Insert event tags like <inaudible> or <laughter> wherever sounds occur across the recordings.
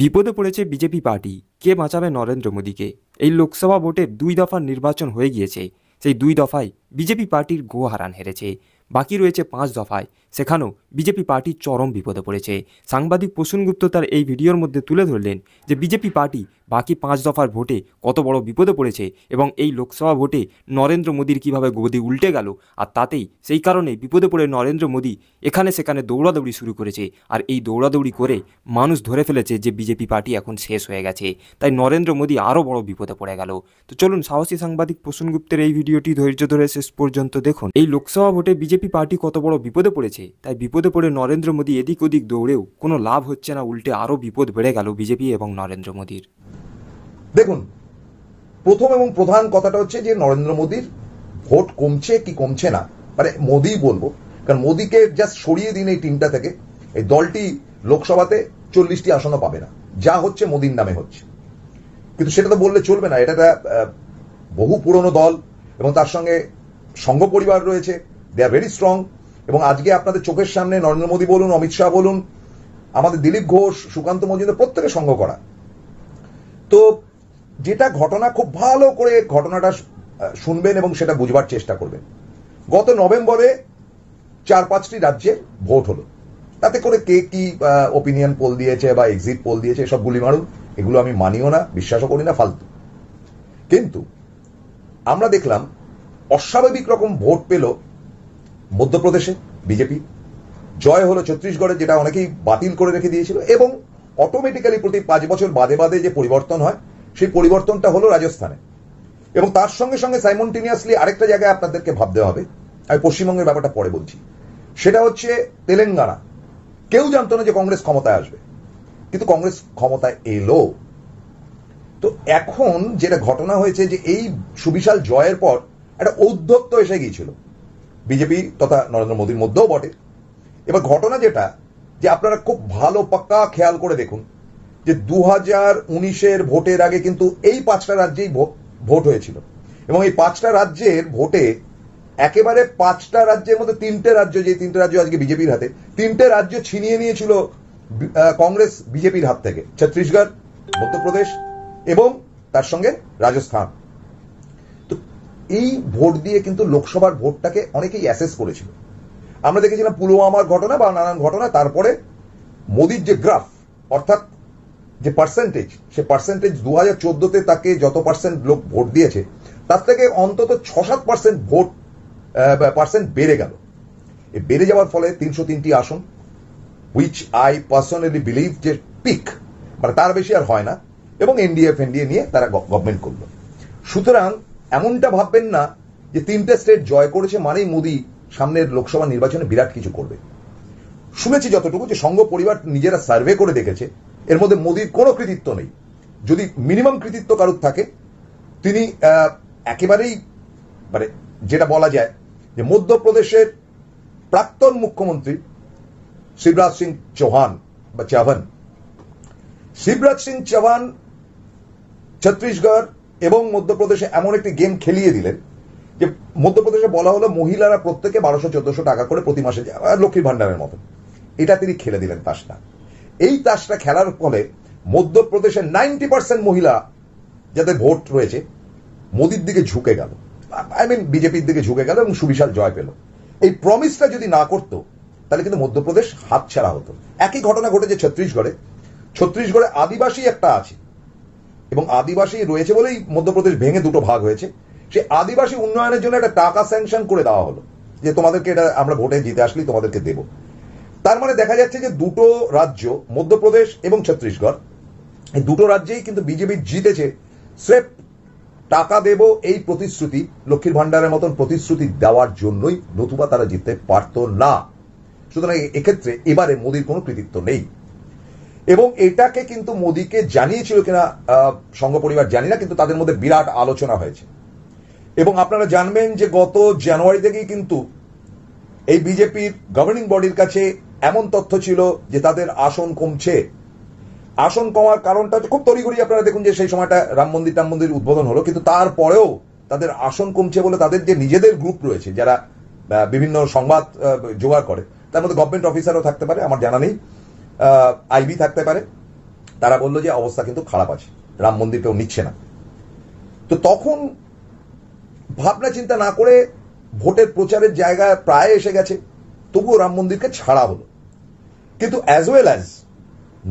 বিপদে পড়েছে BJP party কে বাঁচাবে নরেন্দ্র মোদীকে এই লোকসভা ভোটের দুই দফার নির্বাচন হয়ে গিয়েছে সেই দুই দফায় বিজেপি পার্টির গোহারান হেরেছে বাকি রয়েছে পাঁচ দফায় সেখানেও বিজেপি পার্টি চরম বিপদে পড়েছে সাংবাদিক প্রসূন গুপ্ত তার এই ভিডিওর মধ্যে তুলে ধরলেন যে বিজেপি পার্টি বাকি পাঁচ দফার ভোটে কত বড় বিপদে পড়েছে এবং এই লোকসভা ভোটে নরেন্দ্র মোদীর কীভাবে গদি উল্টে গেল আর তাতেই সেই কারণে বিপদে পড়ে নরেন্দ্র মোদী এখানে সেখানে দৌড়াদৌড়ি শুরু করেছে আর এই দৌড়াদৌড়ি করে মানুষ ধরে ফেলেছে যে বিজেপি পার্টি এখন শেষ হয়ে গেছে তাই নরেন্দ্র মোদী আরও বড় বিপদে পড়ে গেল তো চলুন সাহসী সাংবাদিক প্রসূন গুপ্তের এই ভিডিওটি ধৈর্য ধরে শেষ পর্যন্ত দেখুন এই লোকসভা ভোটে বিজেপি বিজেপি পার্টি কত বড় বিপদে পড়েছে তাই বিপদে পড়ে নরেন্দ্র মোদী এদিক ওদিক দৌড়েও কোনো লাভ হচ্ছে না উল্টে আরও বিপদ বেড়ে গেল বিজেপি এবং নরেন্দ্র মোদীর দেখুন প্রথম এবং প্রধান কথাটা হচ্ছে যে নরেন্দ্র মোদীর ভোট কমছে কি কমছে না মানে মোদি বলবো কারণ মোদীকে জাস্ট সরিয়ে দিন এই টিমটা থেকে এই দলটি লোকসভাতে চল্লিশটি আসনও পাবে না যা হচ্ছে মোদির নামে হচ্ছে কিন্তু সেটা তো বললে চলবে না এটা বহু পুরনো দল এবং তার সঙ্গে সংঘ পরিবার রয়েছে দে আর ভেরি স্ট্রং এবং আজকে আপনাদের চোখের সামনে নরেন্দ্র মোদী বলুন অমিত শাহ বলুন আমাদের দিলীপ ঘোষ সুকান্ত মজুমদার প্রত্যেকে সঙ্গ করা তো যেটা ঘটনা খুব ভালো করে ঘটনাটা শুনবেন এবং সেটা বুঝবার চেষ্টা করবেন গত নভেম্বরে চার পাঁচটি রাজ্যে ভোট হলো তাতে করে কে কি ওপিনিয়ন পোল দিয়েছে বা এক্সিট পোল দিয়েছে এসব গুলি মারুন এগুলো আমি মানিও না বিশ্বাসও করি না ফালতু কিন্তু আমরা দেখলাম অস্বাভাবিক রকম ভোট পেল মধ্যপ্রদেশে বিজেপি জয় হলো ছত্তিশগড়ে যেটা অনেকেই বাতিল করে রেখে দিয়েছিল এবং অটোমেটিক্যালি প্রতি পাঁচ বছর বাদে বাদে যে পরিবর্তন হয় সেই পরিবর্তনটা হলো রাজস্থানে এবং তার সঙ্গে সঙ্গে সাইমনটেনিয়াসলি আরেকটা জায়গায় আপনাদেরকে ভাবতে হবে আমি পশ্চিমবঙ্গের ব্যাপারটা পরে বলছি সেটা হচ্ছে তেলেঙ্গানা কেউ জানত না যে কংগ্রেস ক্ষমতায় আসবে কিন্তু কংগ্রেস ক্ষমতায় এলো তো এখন যেটা ঘটনা হয়েছে যে এই সুবিশাল জয়ের পর একটা ঔদ্ধত্য এসে গিয়েছিল বিজেপি তথা নরেন্দ্র মোদীর মধ্যেও বটে এবার ঘটনা যেটা যে আপনারা খুব ভালো পাক্কা খেয়াল করে দেখুন যে দু হাজার উনিশের ভোটের আগে কিন্তু এই পাঁচটা রাজ্যেই ভোট হয়েছিল এবং এই পাঁচটা রাজ্যের ভোটে একেবারে পাঁচটা রাজ্যের মধ্যে তিনটে রাজ্য যে তিনটে রাজ্য আজকে বিজেপির হাতে তিনটে রাজ্য ছিনিয়ে নিয়েছিল কংগ্রেস বিজেপির হাত থেকে ছত্তিশগড় মধ্যপ্রদেশ এবং তার সঙ্গে রাজস্থান এই ভোট দিয়ে কিন্তু লোকসভার ভোটটাকে অনেকেই অ্যাসেস করেছিল আমরা দেখেছিলাম পুলওয়ামার ঘটনা বা নানান ঘটনা তারপরে মোদির যে গ্রাফ অর্থাৎ যে পার্সেন্টেজ সে পার্সেন্টেজ দু হাজার চোদ্দতে তাকে যত পার্সেন্ট লোক ভোট দিয়েছে তার থেকে অন্তত ছ সাত পার্সেন্ট ভোট পার্সেন্ট বেড়ে গেল বেড়ে যাওয়ার ফলে তিনশো তিনটি আসন উইচ আই পার্সোনালি বিলিভ যে পিক মানে তার বেশি আর হয় না এবং এনডিএফ এনডিএ নিয়ে তারা গভর্নমেন্ট করল সুতরাং এমনটা ভাববেন না যে তিনটে স্টেট জয় করেছে মানেই মোদি সামনের লোকসভা নির্বাচনে বিরাট কিছু করবে শুনেছি যতটুকু যে সংঘ পরিবার নিজেরা সার্ভে করে দেখেছে এর মধ্যে মোদির কোনো কৃতিত্ব নেই যদি মিনিমাম কৃতিত্ব কারুর থাকে তিনি একেবারেই মানে যেটা বলা যায় যে মধ্যপ্রদেশের প্রাক্তন মুখ্যমন্ত্রী শিবরাজ সিং চৌহান বা চৌহান শিবরাজ সিং চৌহান ছত্তিশগড় এবং মধ্যপ্রদেশে এমন একটি গেম খেলিয়ে দিলেন যে মধ্যপ্রদেশে বলা হলো মহিলারা প্রত্যেকে বারোশো চোদ্দশো টাকা করে প্রতি মাসে লক্ষ্মীর ভান্ডারের মতো এটা তিনি খেলে দিলেন তাসটা এই তাসটা খেলার ফলে মধ্যপ্রদেশের নাইনটি পার্সেন্ট মহিলা যাদের ভোট রয়েছে মোদির দিকে ঝুঁকে গেল আই মিন বিজেপির দিকে ঝুঁকে গেল এবং সুবিশাল জয় পেল এই প্রমিসটা যদি না করত তাহলে কিন্তু মধ্যপ্রদেশ হাত ছাড়া হতো একই ঘটনা ঘটেছে ছত্তিশগড়ে ছত্তিশগড়ে আদিবাসী একটা আছে এবং আদিবাসী রয়েছে বলেই মধ্যপ্রদেশ ভেঙে দুটো ভাগ হয়েছে সে আদিবাসী উন্নয়নের জন্য একটা টাকা স্যাংশন করে দেওয়া হলো যে তোমাদেরকে এটা আমরা ভোটে জিতে আসলেই তোমাদেরকে দেব তার মানে দেখা যাচ্ছে যে দুটো রাজ্য মধ্যপ্রদেশ এবং ছত্তিশগড় এই দুটো রাজ্যেই কিন্তু বিজেপি জিতেছে স্রেফ টাকা দেব এই প্রতিশ্রুতি লক্ষ্মীর ভাণ্ডারের মতন প্রতিশ্রুতি দেওয়ার জন্যই নতুবা তারা জিততে পারত না সুতরাং এক্ষেত্রে এবারে মোদীর কোনো কৃতিত্ব নেই এবং এটাকে কিন্তু মোদীকে জানিয়েছিল কিনা সংঘ পরিবার জানি না কিন্তু তাদের মধ্যে বিরাট আলোচনা হয়েছে এবং আপনারা জানবেন যে গত জানুয়ারি থেকেই কিন্তু এই বিজেপির গভর্নিং বডির কাছে এমন তথ্য ছিল যে তাদের আসন কমছে আসন কমার কারণটা খুব তড়িঘড়ি আপনারা দেখুন যে সেই সময়টা রাম মন্দির টাম মন্দির উদ্বোধন হলো কিন্তু তারপরেও তাদের আসন কমছে বলে তাদের যে নিজেদের গ্রুপ রয়েছে যারা বিভিন্ন সংবাদ জোগাড় করে তার মধ্যে গভর্নমেন্ট অফিসারও থাকতে পারে আমার জানা নেই আইবি থাকতে পারে তারা বললো যে অবস্থা কিন্তু খারাপ আছে রাম মন্দির কেউ নিচ্ছে না তো তখন ভাবনা চিন্তা না করে ভোটের প্রচারের জায়গা প্রায় এসে গেছে তবুও রাম মন্দিরকে ছাড়া হলো কিন্তু as well as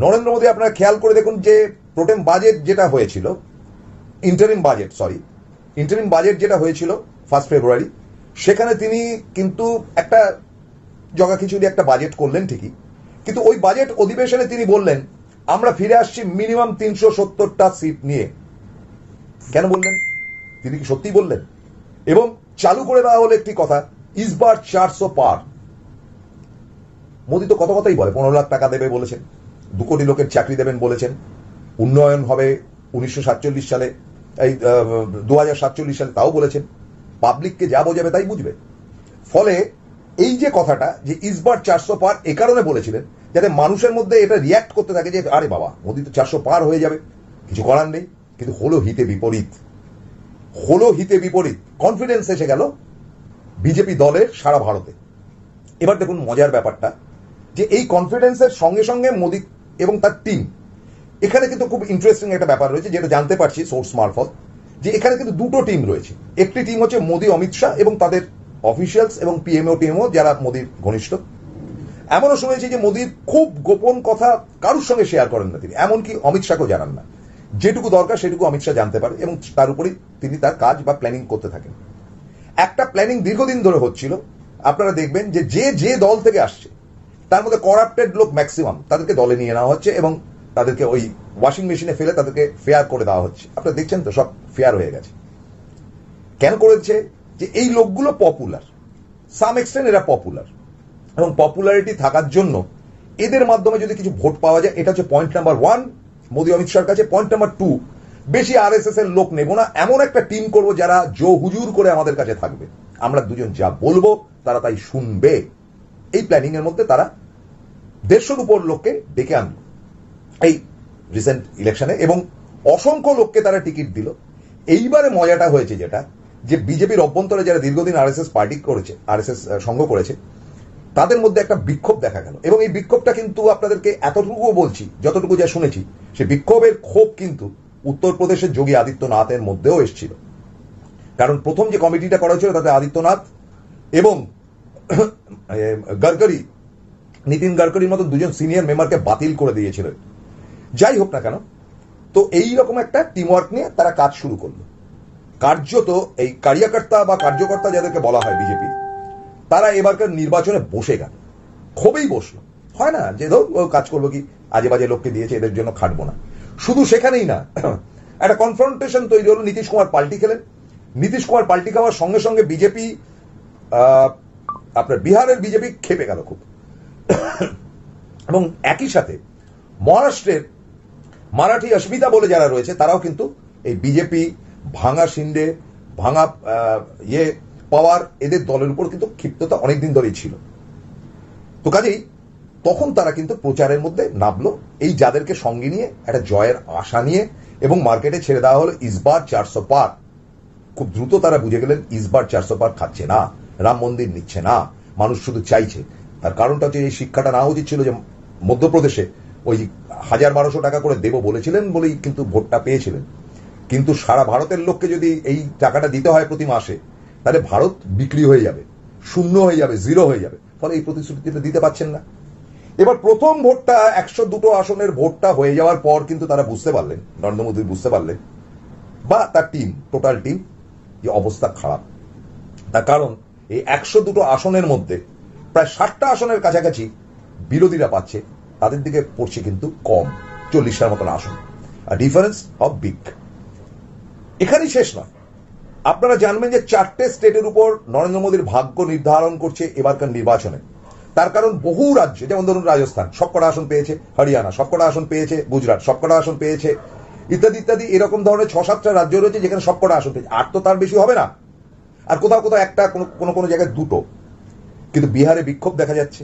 Narendra Modi আপনারা খেয়াল করে দেখুন যে প্রোটেম বাজেট যেটা হয়েছিল interim budget sorry interim budget যেটা হয়েছিল ফার্স্ট ফেব্রুয়ারি সেখানে তিনি কিন্তু একটা জগা খিচুড়ি একটা বাজেট করলেন ঠিকই কিন্তু ওই বাজেট অধিবেশনে তিনি বললেন আমরা ফিরে আসছি মিনিমাম তিনশো সত্তরটা সিট নিয়ে কেন বললেন তিনি কি সত্যি বললেন এবং চালু করে দেওয়া হলো একটি কথা ইসবার চারশো পার মোদি তো কত কথাই বলে পনেরো লাখ টাকা দেবে বলেছেন দু কোটি লোকের চাকরি দেবেন বলেছেন উন্নয়ন হবে উনিশশো সালে এই দু সালে তাও বলেছেন পাবলিককে যা বোঝাবে তাই বুঝবে ফলে এই যে কথাটা যে ইসবার চারশো পার এ কারণে বলেছিলেন যাতে মানুষের মধ্যে এটা রিয়াক্ট করতে থাকে যে আরে বাবা মোদী তো চারশো পার হয়ে যাবে কিছু করার নেই কিন্তু হলো হিতে বিপরীত হলো হিতে বিপরীত কনফিডেন্স এসে গেল বিজেপি দলের সারা ভারতে এবার দেখুন মজার ব্যাপারটা যে এই কনফিডেন্সের সঙ্গে সঙ্গে মোদী এবং তার টিম এখানে কিন্তু খুব ইন্টারেস্টিং একটা ব্যাপার রয়েছে যেটা জানতে পারছি সোর্স মারফত যে এখানে কিন্তু দুটো টিম রয়েছে একটি টিম হচ্ছে মোদী অমিত শাহ এবং তাদের অফিসিয়ালস এবং পিএমও টিএমও যারা মোদির ঘনিষ্ঠ এমনও শুনেছি যে মোদির খুব গোপন কথা কারুর সঙ্গে শেয়ার করেন না তিনি এমনকি অমিত শাহকেও জানান না যেটুকু দরকার সেটুকু অমিত শাহ জানতে পারে এবং তার উপরেই তিনি তার কাজ বা প্ল্যানিং করতে থাকেন একটা প্ল্যানিং দীর্ঘদিন ধরে হচ্ছিল আপনারা দেখবেন যে যে যে দল থেকে আসছে তার মধ্যে করাপ্টেড লোক ম্যাক্সিমাম তাদেরকে দলে নিয়ে নেওয়া হচ্ছে এবং তাদেরকে ওই ওয়াশিং মেশিনে ফেলে তাদেরকে ফেয়ার করে দেওয়া হচ্ছে আপনারা দেখছেন তো সব ফেয়ার হয়ে গেছে কেন করেছে যে এই লোকগুলো পপুলার সাম এক্সটেন্ট এরা পপুলার এবং পপুলারিটি থাকার জন্য এদের মাধ্যমে যদি কিছু ভোট পাওয়া যায় এটা হচ্ছে point number one Modi Amit শাহর কাছে পয়েন্ট নাম্বার টু বেশি আর এস এর লোক নেব না এমন একটা টিম করব যারা জো হুজুর করে আমাদের কাছে থাকবে আমরা দুজন যা বলবো তারা তাই শুনবে এই প্ল্যানিং এর মধ্যে তারা দেড়শোর উপর লোককে ডেকে আনল এই রিসেন্ট ইলেকশনে এবং অসংখ্য লোককে তারা টিকিট দিল এইবারে মজাটা হয়েছে যেটা যে বিজেপির অভ্যন্তরে যারা দীর্ঘদিন আরএসএস পার্টি করেছে আরএসএস সংঘ করেছে তাদের মধ্যে একটা বিক্ষোভ দেখা গেল এবং এই বিক্ষোভটা কিন্তু আপনাদেরকে এতটুকুও বলছি যতটুকু যা শুনেছি সে বিক্ষোভের ক্ষোভ কিন্তু উত্তরপ্রদেশের যোগী আদিত্যনাথের মধ্যেও এসছিল কারণ প্রথম যে কমিটিটা করা হয়েছিল তাতে আদিত্যনাথ এবং <clears throat> গড়করি নীতিন গড়করির মতো দুজন সিনিয়র মেম্বারকে বাতিল করে দিয়েছিল যাই হোক না কেন তো এই রকম একটা টিমওয়ার্ক নিয়ে তারা কাজ শুরু করলো কার্যত এই কার্যকর্তা বা কার্যকর্তা যাদেরকে বলা হয় বিজেপি তারা এবারকার নির্বাচনে বসে গেল খুবই বসলো হয় না যে ধর কাজ করবো কি আজে বাজে লোককে দিয়েছে এদের জন্য খাটবো না শুধু সেখানেই না <clears throat> একটা কনফ্রন্টেশন তৈরি হলো নীতিশ কুমার পাল্টি খেলেন নীতিশ কুমার পাল্টি খাওয়ার সঙ্গে সঙ্গে বিজেপি আপনার বিহারের বিজেপি খেপে গেল খুব <clears throat> এবং একই সাথে মহারাষ্ট্রের মারাঠি অস্মিতা বলে যারা রয়েছে তারাও কিন্তু এই বিজেপি ভাঙা সিন্ডে ভাঙা ইয়ে পাওয়ার এদের দলের উপর কিন্তু ক্ষিপ্ততা অনেকদিন ধরেই ছিল তো কাজেই তখন তারা কিন্তু প্রচারের মধ্যে নামলো এই যাদেরকে সঙ্গে নিয়ে একটা জয়ের আশা নিয়ে এবং মার্কেটে ছেড়ে দেওয়া হলো ইসবার চারশো পার খুব দ্রুত তারা বুঝে গেলেন ইসবার চারশো পার খাচ্ছে না রাম মন্দির নিচ্ছে না মানুষ শুধু চাইছে তার কারণটা হচ্ছে এই শিক্ষাটা না উচিত ছিল যে মধ্যপ্রদেশে ওই হাজার বারোশো টাকা করে দেব বলেছিলেন বলেই কিন্তু ভোটটা পেয়েছিলেন কিন্তু সারা ভারতের লোককে যদি এই টাকাটা দিতে হয় প্রতি মাসে তাহলে ভারত বিক্রি হয়ে যাবে শূন্য হয়ে যাবে জিরো হয়ে যাবে ফলে এই প্রতিশ্রুতিটা দিতে পারছেন না এবার প্রথম ভোটটা একশো দুটো আসনের ভোটটা হয়ে যাওয়ার পর কিন্তু তারা বুঝতে পারলেন নরেন্দ্র মোদী বুঝতে পারলেন বা তার টিম টোটাল টিম যে অবস্থা খারাপ তার কারণ এই একশো দুটো আসনের মধ্যে প্রায় ষাটটা আসনের কাছাকাছি বিরোধীরা পাচ্ছে তাদের দিকে পড়ছে কিন্তু কম চল্লিশটার মতন আসন ডিফারেন্স অফ বিগ এখানেই শেষ নয় আপনারা জানবেন যে চারটে স্টেটের উপর নরেন্দ্র মোদীর ভাগ্য নির্ধারণ করছে এবারকার নির্বাচনে তার কারণ বহু রাজ্য যেমন ধরুন রাজস্থান সবকটা আসন পেয়েছে হরিয়ানা সবকটা আসন পেয়েছে গুজরাট সবকটা আসন পেয়েছে ইত্যাদি ইত্যাদি এরকম ধরনের ছ সাতটা রাজ্য রয়েছে যেখানে সবকটা আসন পেয়েছে আর তো তার বেশি হবে না আর কোথাও কোথাও একটা কোনো কোনো জায়গায় দুটো কিন্তু বিহারে বিক্ষোভ দেখা যাচ্ছে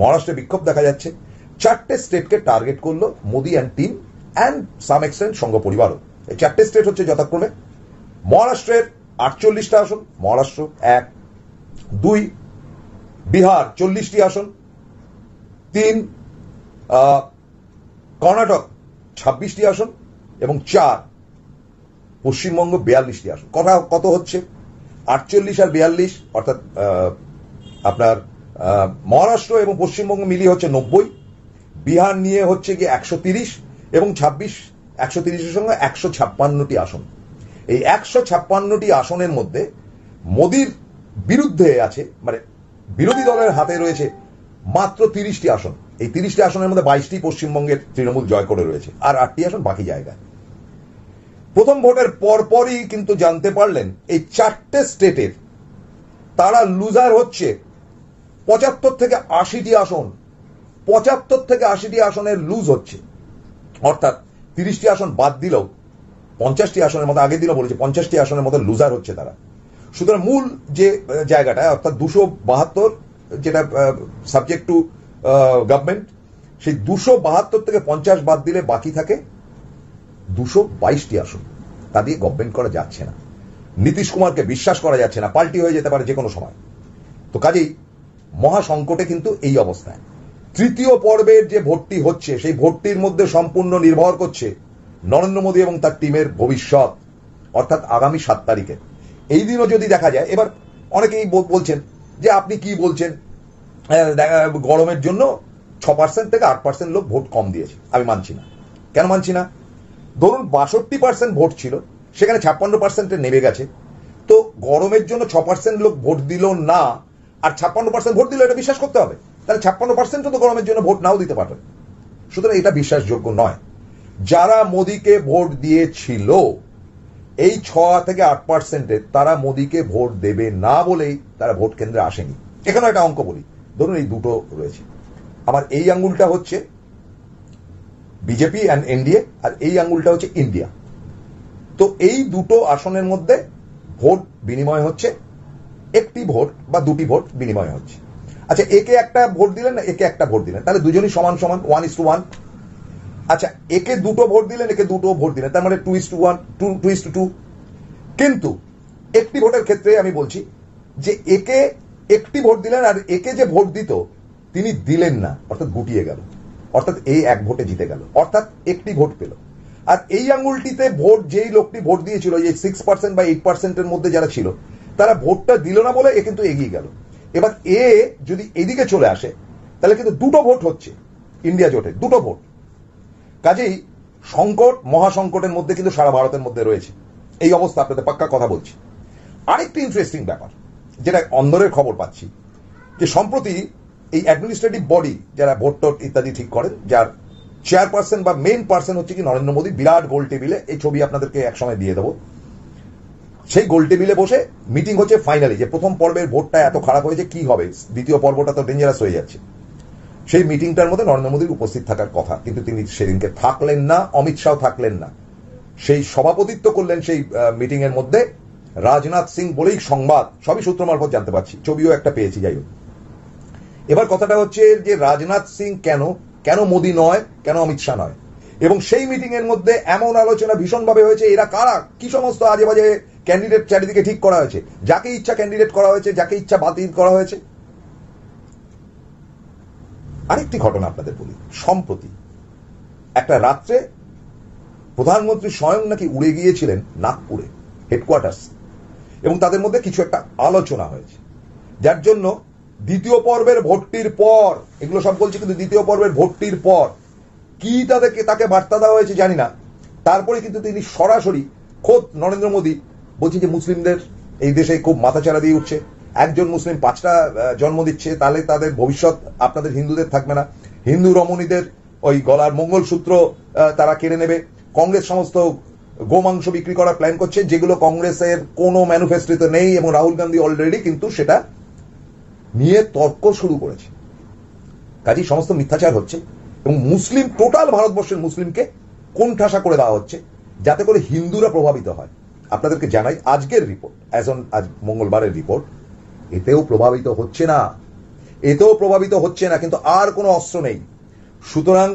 মহারাষ্ট্রে বিক্ষোভ দেখা যাচ্ছে চারটে স্টেটকে টার্গেট করলো Modi and team and some extent Sangh পরিবারও এই চারটে স্টেট হচ্ছে যথাক্রমে মহারাষ্ট্রের আটচল্লিশটা আসন মহারাষ্ট্র এক দুই বিহার চল্লিশটি আসন তিন কর্ণাটক ছাব্বিশটি আসন এবং চার পশ্চিমবঙ্গ বিয়াল্লিশটি আসন কথা কত হচ্ছে আটচল্লিশ আর বিয়াল্লিশ অর্থাৎ আপনার মহারাষ্ট্র এবং পশ্চিমবঙ্গ মিলিয়ে হচ্ছে নব্বই বিহার নিয়ে হচ্ছে গিয়ে একশো তিরিশ এবং ছাব্বিশ একশো তিরিশের সঙ্গে একশো ছাপ্পান্নটি আসন এই একশো ছাপ্পান্নটি আসনের মধ্যে মোদির বিরুদ্ধে আছে মানে বিরোধী দলের হাতে রয়েছে মাত্র তিরিশটি আসন এই তিরিশটি আসনের মধ্যে বাইশটি পশ্চিমবঙ্গের তৃণমূল জয় করে রয়েছে আর আটটি আসন বাকি জায়গায় প্রথম ভোটের পরপরই কিন্তু জানতে পারলেন এই চারটে স্টেটের তারা লুজার হচ্ছে পঁচাত্তর থেকে আশিটি আসন পঁচাত্তর থেকে আশিটি আসনের লুজ হচ্ছে অর্থাৎ তিরিশটি আসন বাদ দিলেও পঞ্চাশটি আসনের মতো আগে দিলেও বলেছে পঞ্চাশটি আসনের মতো লুজার হচ্ছে তারা সুতরাং মূল যে জায়গাটা অর্থাৎ দুশো বাহাত্তর যেটা সাবজেক্ট টু গভর্নমেন্ট সেই দুশো বাহাত্তর থেকে পঞ্চাশ বাদ দিলে বাকি থাকে দুশো বাইশটি আসন তা দিয়ে গভর্নমেন্ট করা যাচ্ছে না নীতিশ কুমারকে বিশ্বাস করা যাচ্ছে না পাল্টি হয়ে যেতে পারে যে কোনো সময় তো কাজেই মহাসংকটে কিন্তু এই অবস্থায় তৃতীয় পর্বের যে ভোটটি হচ্ছে সেই ভোটটির মধ্যে সম্পূর্ণ নির্ভর করছে নরেন্দ্র মোদী এবং তার টিমের ভবিষ্যৎ অর্থাৎ আগামী সাত তারিখে এই দিনও যদি দেখা যায় এবার অনেকেই বলছেন যে আপনি কি বলছেন গরমের জন্য ছ পার্সেন্ট থেকে আট পার্সেন্ট লোক ভোট কম দিয়েছে আমি মানছি না কেন মানছি না ধরুন বাষট্টি পার্সেন্ট ভোট ছিল সেখানে ছাপ্পান্ন পার্সেন্টে নেমে গেছে তো গরমের জন্য ছ পার্সেন্ট লোক ভোট দিল না আর ছাপ্পান্ন পার্সেন্ট ভোট দিল এটা বিশ্বাস করতে হবে তাহলে ছাপ্পান্ন পার্সেন্টও তো গরমের জন্য ভোট নাও দিতে পারতেন সুতরাং এটা বিশ্বাসযোগ্য নয় যারা মোদীকে ভোট দিয়েছিল এই ছ থেকে আট পার্সেন্টের তারা মোদীকে ভোট দেবে না বলেই তারা ভোট কেন্দ্রে আসেনি এখানে একটা অঙ্ক বলি ধরুন এই দুটো রয়েছে আমার এই আঙ্গুলটা হচ্ছে বিজেপি অ্যান্ড এনডিএ আর এই আঙ্গুলটা হচ্ছে ইন্ডিয়া তো এই দুটো আসনের মধ্যে ভোট বিনিময় হচ্ছে একটি ভোট বা দুটি ভোট বিনিময় হচ্ছে আচ্ছা একে একটা ভোট দিলেন না একে একটা ভোট দিলেন তাহলে দুজনই সমান সমান ওয়ান ইস টু ওয়ান আচ্ছা একে দুটো ভোট দিলেন একে দুটো ভোট দিলেন তার মানে two is two one two two is two two কিন্তু একটি ভোটের ক্ষেত্রে আমি বলছি যে একে একটি ভোট দিলেন আর একে যে ভোট দিত তিনি দিলেন না অর্থাৎ গুটিয়ে গেল অর্থাৎ এই এক ভোটে জিতে গেল অর্থাৎ একটি ভোট পেল আর এই আঙুলটিতে ভোট যেই লোকটি ভোট দিয়েছিল এই সিক্স পার্সেন্ট বা এইট পার্সেন্টের মধ্যে যারা ছিল তারা ভোটটা দিল না বলে এ কিন্তু এগিয়ে গেল এবার এ যদি এদিকে চলে আসে তাহলে কিন্তু দুটো ভোট হচ্ছে ইন্ডিয়া জোটে দুটো ভোট কাজেই সংকট মহাসংকটের মধ্যে কিন্তু সারা ভারতের মধ্যে রয়েছে এই অবস্থা আপনাদের পাক্কা কথা বলছি আরেকটি ইন্টারেস্টিং ব্যাপার যেটা অন্দরের খবর পাচ্ছি যে সম্প্রতি এই অ্যাডমিনিস্ট্রেটিভ বডি যারা ভোট টোট ইত্যাদি ঠিক করেন যার চেয়ারপারসন বা মেন পার্সন হচ্ছে কি নরেন্দ্র মোদী বিরাট গোল টেবিলে এই ছবি আপনাদেরকে একসময় দিয়ে দেবো সেই গোল টেবিলে বসে মিটিং হচ্ছে ফাইনালি যে প্রথম পর্বের ভোটটা এত খারাপ হয়েছে কি হবে দ্বিতীয় পর্বটা তো ডেঞ্জারাস হয়ে যাচ্ছে সেই মিটিংটার মধ্যে নরেন্দ্র মোদীর উপস্থিত থাকার কথা কিন্তু তিনি সেদিনকে থাকলেন না অমিত শাহ থাকলেন না সেই সভাপতিত্ব করলেন সেই মিটিং এর মধ্যে রাজনাথ সিং বলেই সংবাদ সবই সূত্র মারফত জানতে পারছি ছবিও একটা পেয়েছি যাই হোক এবার কথাটা হচ্ছে যে রাজনাথ সিং কেন কেন মোদী নয় কেন অমিত শাহ নয় এবং সেই মিটিং এর মধ্যে এমন আলোচনা ভীষণভাবে হয়েছে এরা কারা কি সমস্ত আজে বাজে ক্যান্ডিডেট চারিদিকে ঠিক করা হয়েছে যাকে ইচ্ছা ক্যান্ডিডেট করা হয়েছে যাকে ইচ্ছা বাতিল করা হয়েছে আরেকটি ঘটনা আপনাদের বলি সম্প্রতি একটা রাত্রে প্রধানমন্ত্রী স্বয়ং নাকি উড়ে গিয়েছিলেন নাগপুরে হেডকোয়ার্টার্স এবং তাদের মধ্যে কিছু একটা আলোচনা হয়েছে যার জন্য দ্বিতীয় পর্বের ভোটটির পর এগুলো সব বলছে কিন্তু দ্বিতীয় পর্বের ভোটটির পর কি তাদেরকে তাকে বার্তা দেওয়া হয়েছে জানি না তারপরে কিন্তু তিনি সরাসরি খোদ নরেন্দ্র মোদী বলছি যে মুসলিমদের এই দেশে খুব মাথাচাড়া দিয়ে উঠছে একজন মুসলিম পাঁচটা জন্ম দিচ্ছে তাহলে তাদের ভবিষ্যৎ আপনাদের হিন্দুদের থাকবে না হিন্দু রমণীদের ওই গলার মঙ্গলসূত্র তারা কেড়ে নেবে কংগ্রেস সমস্ত গোমাংস বিক্রি করার প্ল্যান করছে যেগুলো কংগ্রেসের কোনো ম্যানুফেস্টোতে নেই এবং রাহুল গান্ধী অলরেডি কিন্তু সেটা নিয়ে তর্ক শুরু করেছে কাজেই সমস্ত মিথ্যাচার হচ্ছে এবং মুসলিম টোটাল ভারতবর্ষের মুসলিমকে কোন ঠাসা করে দেওয়া হচ্ছে যাতে করে হিন্দুরা প্রভাবিত হয় আপনাদেরকে জানাই আজকের রিপোর্ট অ্যাজ অন আজ মঙ্গলবারের রিপোর্ট এতেও প্রভাবিত হচ্ছে না এতেও প্রভাবিত হচ্ছে না কিন্তু আর কোনো অস্ত্র নেই সুতরাং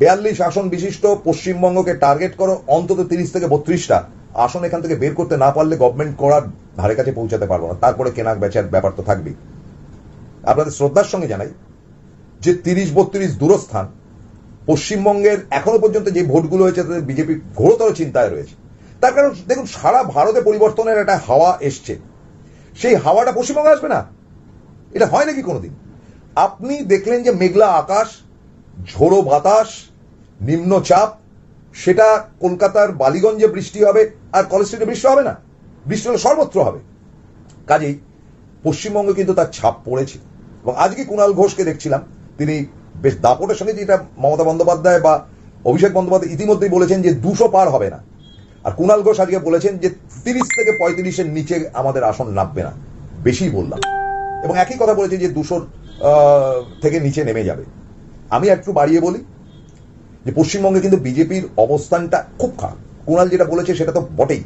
বিয়াল্লিশ আসন বিশিষ্ট পশ্চিমবঙ্গকে টার্গেট করো অন্তত তিরিশ থেকে বত্রিশটা আসন এখান থেকে বের করতে না পারলে গভর্নমেন্ট করার ধারে কাছে পৌঁছাতে পারবো না তারপরে কেনাক বেচার ব্যাপার তো থাকবেই আপনাদের শ্রদ্ধার সঙ্গে জানাই যে তিরিশ বত্রিশ দূরস্থান পশ্চিমবঙ্গের এখনো পর্যন্ত যে ভোটগুলো হয়েছে তাদের বিজেপি ঘোরতর চিন্তায় রয়েছে তার কারণ দেখুন সারা ভারতে পরিবর্তনের একটা হাওয়া এসছে সেই হাওয়াটা পশ্চিমবঙ্গে আসবে না এটা হয় নাকি কোনোদিন আপনি দেখলেন যে মেঘলা আকাশ ঝোড়ো বাতাস নিম্নচাপ সেটা কলকাতার বালিগঞ্জে বৃষ্টি হবে আর কলেজ স্ট্রিটে বৃষ্টি হবে না বৃষ্টি হলে সর্বত্র হবে কাজেই পশ্চিমবঙ্গে কিন্তু তার ছাপ পড়েছে এবং আজকে কুণাল ঘোষকে দেখছিলাম তিনি বেশ দাপটের সঙ্গে যেটা মমতা বন্দ্যোপাধ্যায় বা অভিষেক বন্দ্যোপাধ্যায় ইতিমধ্যেই বলেছেন যে দুশো পার হবে না আর কুণাল ঘোষ আজকে বলেছেন যে তিরিশ থেকে পঁয়ত্রিশের নিচে আমাদের আসন নামবে না বেশি বললাম এবং একই কথা বলেছে যে দুশোর থেকে নিচে নেমে যাবে আমি একটু বাড়িয়ে বলি যে পশ্চিমবঙ্গে কিন্তু বিজেপির অবস্থানটা খুব খারাপ কুণাল যেটা বলেছে সেটা তো বটেই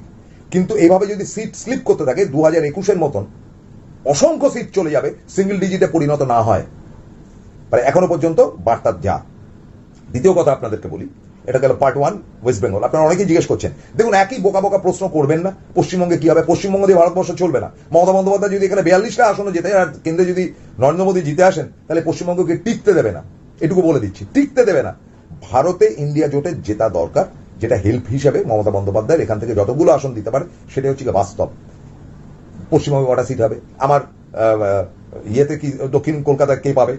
কিন্তু এভাবে যদি সিট স্লিপ করতে থাকে দু হাজার একুশের মতন অসংখ্য সিট চলে যাবে সিঙ্গেল ডিজিটে পরিণত না হয় মানে এখনো পর্যন্ত বার্তা যা দ্বিতীয় কথা আপনাদেরকে বলি এটা গেল পার্ট ওয়ান ওয়েস্ট বেঙ্গল আপনারা অনেকেই জিজ্ঞেস করছেন দেখুন একই বোকা বোকা প্রশ্ন করবেন না পশ্চিমবঙ্গে কি হবে পশ্চিমবঙ্গ দিয়ে ভারতবর্ষ চলবে না মমতা বন্দ্যোপাধ্যায় যদি এখানে বিয়াল্লিশটা আসনে যেতে আর কেন্দ্রে যদি নরেন্দ্র মোদী জিতে আসেন তাহলে পশ্চিমবঙ্গকে টিকতে দেবে না এটুকু বলে দিচ্ছি টিকতে দেবে না ভারতে ইন্ডিয়া জোটে জেতা দরকার যেটা হেল্প হিসেবে মমতা বন্দ্যোপাধ্যায় এখান থেকে যতগুলো আসন দিতে পারে সেটা হচ্ছে বাস্তব পশ্চিমবঙ্গে কটা সিট হবে আমার ইয়েতে কি দক্ষিণ কলকাতা কে পাবে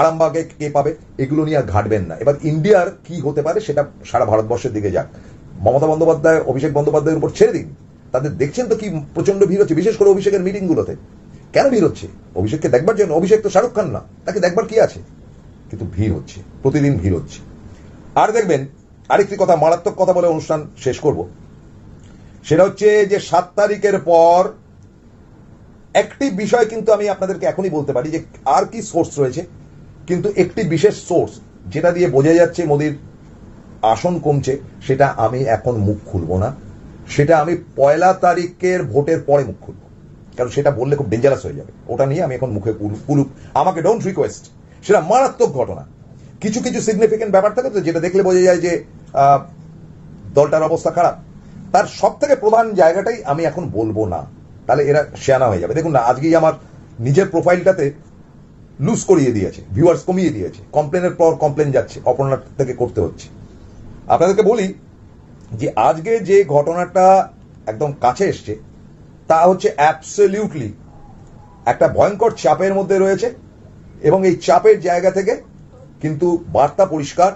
আরামবাগে কে পাবে এগুলো নিয়ে আর ঘাটবেন না এবার ইন্ডিয়ার কি হতে পারে সেটা সারা ভারতবর্ষের দিকে যাক মমতা বন্দ্যোপাধ্যায় অভিষেক বন্দ্যোপাধ্যায়ের উপর ছেড়ে দিন তাদের দেখছেন তো কি প্রচন্ড ভিড় হচ্ছে বিশেষ করে অভিষেকের মিটিংগুলোতে কেন ভিড় হচ্ছে অভিষেককে দেখবার জন্য অভিষেক তো শাহরুখ খান না তাকে দেখবার কি আছে কিন্তু ভিড় হচ্ছে প্রতিদিন ভিড় হচ্ছে আর দেখবেন আরেকটি কথা মারাত্মক কথা বলে অনুষ্ঠান শেষ করব সেটা হচ্ছে যে সাত তারিখের পর একটি বিষয় কিন্তু আমি আপনাদেরকে এখনই বলতে পারি যে আর কি সোর্স রয়েছে কিন্তু একটি বিশেষ সোর্স যেটা দিয়ে বোঝা যাচ্ছে মোদির আসন কমছে সেটা আমি এখন মুখ খুলব না সেটা আমি পয়লা তারিখের ভোটের পরে মুখ খুলব কারণ সেটা বললে খুব ডেঞ্জারাস হয়ে যাবে ওটা নিয়ে আমি এখন মুখে কুলুক আমাকে ডোন্ট রিকোয়েস্ট সেটা মারাত্মক ঘটনা কিছু কিছু সিগনিফিকেন্ট ব্যাপার থাকে তো যেটা দেখলে বোঝা যায় যে দলটার অবস্থা খারাপ তার সব থেকে প্রধান জায়গাটাই আমি এখন বলবো না তাহলে এরা শেয়ানা হয়ে যাবে দেখুন না আজকেই আমার নিজের প্রোফাইলটাতে লুজ করিয়ে দিয়েছে ভিউয়ার্স কমিয়ে দিয়েছে কমপ্লেনের পর কমপ্লেন যাচ্ছে অপর্ণার থেকে করতে হচ্ছে আপনাদেরকে বলি যে আজকে যে ঘটনাটা একদম কাছে এসছে তা হচ্ছে অ্যাবসলিউটলি একটা ভয়ঙ্কর চাপের মধ্যে রয়েছে এবং এই চাপের জায়গা থেকে কিন্তু বার্তা পরিষ্কার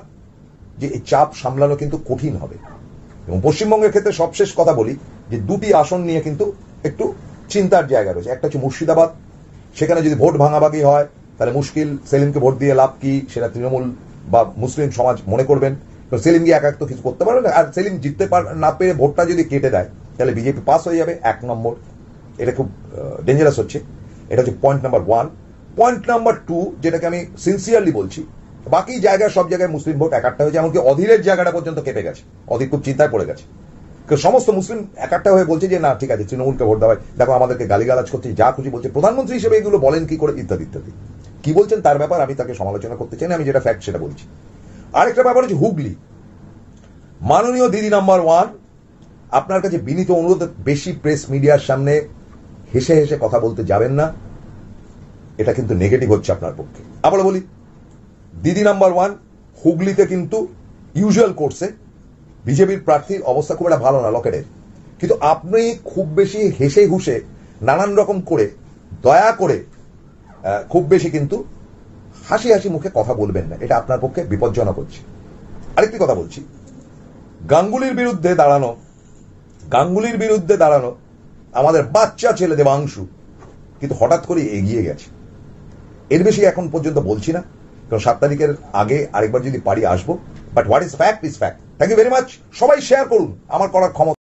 যে এই চাপ সামলানো কিন্তু কঠিন হবে এবং পশ্চিমবঙ্গের ক্ষেত্রে সবশেষ কথা বলি যে দুটি আসন নিয়ে কিন্তু একটু চিন্তার জায়গা রয়েছে একটা হচ্ছে মুর্শিদাবাদ সেখানে যদি ভোট ভাঙাভাগি হয় তাহলে মুশকিল সেলিমকে ভোট দিয়ে লাভ কি সেটা তৃণমূল বা মুসলিম সমাজ মনে করবেন সেলিম দিয়ে একাক্ত কিছু করতে পারবে না আর সেলিম জিততে না পেরে ভোটটা যদি কেটে দেয় তাহলে বিজেপি পাস হয়ে যাবে এক নম্বর এটা খুব ডেঞ্জারাস হচ্ছে এটা হচ্ছে point number one point number two যেটাকে আমি সিনসিয়ারলি বলছি বাকি জায়গায় সব জায়গায় মুসলিম ভোট একাট্টা হয়েছে এমনকি অধীরের জায়গাটা পর্যন্ত কেটে গেছে অধীর খুব চিন্তায় পড়ে গেছে সমস্ত মুসলিম একাট্টা হয়ে বলছে যে না ঠিক আছে তৃণমূলকে ভোট দেওয়া দেখো আমাদেরকে গালিগালাজ করছে যা খুশি বলছে প্রধানমন্ত্রী হিসেবে এগুলো বলেন কি করে ইত্যাদি ইত্যাদি কি বলছেন তার ব্যাপার আমি তাকে সমালোচনা করতে চাই আমি যেটা ফ্যাক্ট সেটা বলছি আরেকটা ব্যাপার হচ্ছে হুগলি মাননীয় দিদি নাম্বার ওয়ান আপনার কাছে বিনীত অনুরোধ বেশি প্রেস মিডিয়ার সামনে হেসে হেসে কথা বলতে যাবেন না এটা কিন্তু নেগেটিভ হচ্ছে আপনার পক্ষে আবার বলি দিদি নাম্বার ওয়ান হুগলিতে কিন্তু ইউজুয়াল কোর্সে বিজেপির প্রার্থীর অবস্থা খুব একটা ভালো না লকেটের কিন্তু আপনি খুব বেশি হেসে হুসে নানান রকম করে দয়া করে খুব বেশি কিন্তু হাসি হাসি মুখে কথা বলবেন না এটা আপনার পক্ষে বিপজ্জনক হচ্ছে আরেকটি কথা বলছি গাঙ্গুলির বিরুদ্ধে দাঁড়ানো গাঙ্গুলির বিরুদ্ধে দাঁড়ানো আমাদের বাচ্চা ছেলে দেবাংশু কিন্তু হঠাৎ করে এগিয়ে গেছে এর বেশি এখন পর্যন্ত বলছি না কারণ সাত তারিখের আগে আরেকবার যদি পারি আসবো but what is fact is fact thank you very much সবাই শেয়ার করুন আমার করার ক্ষমতা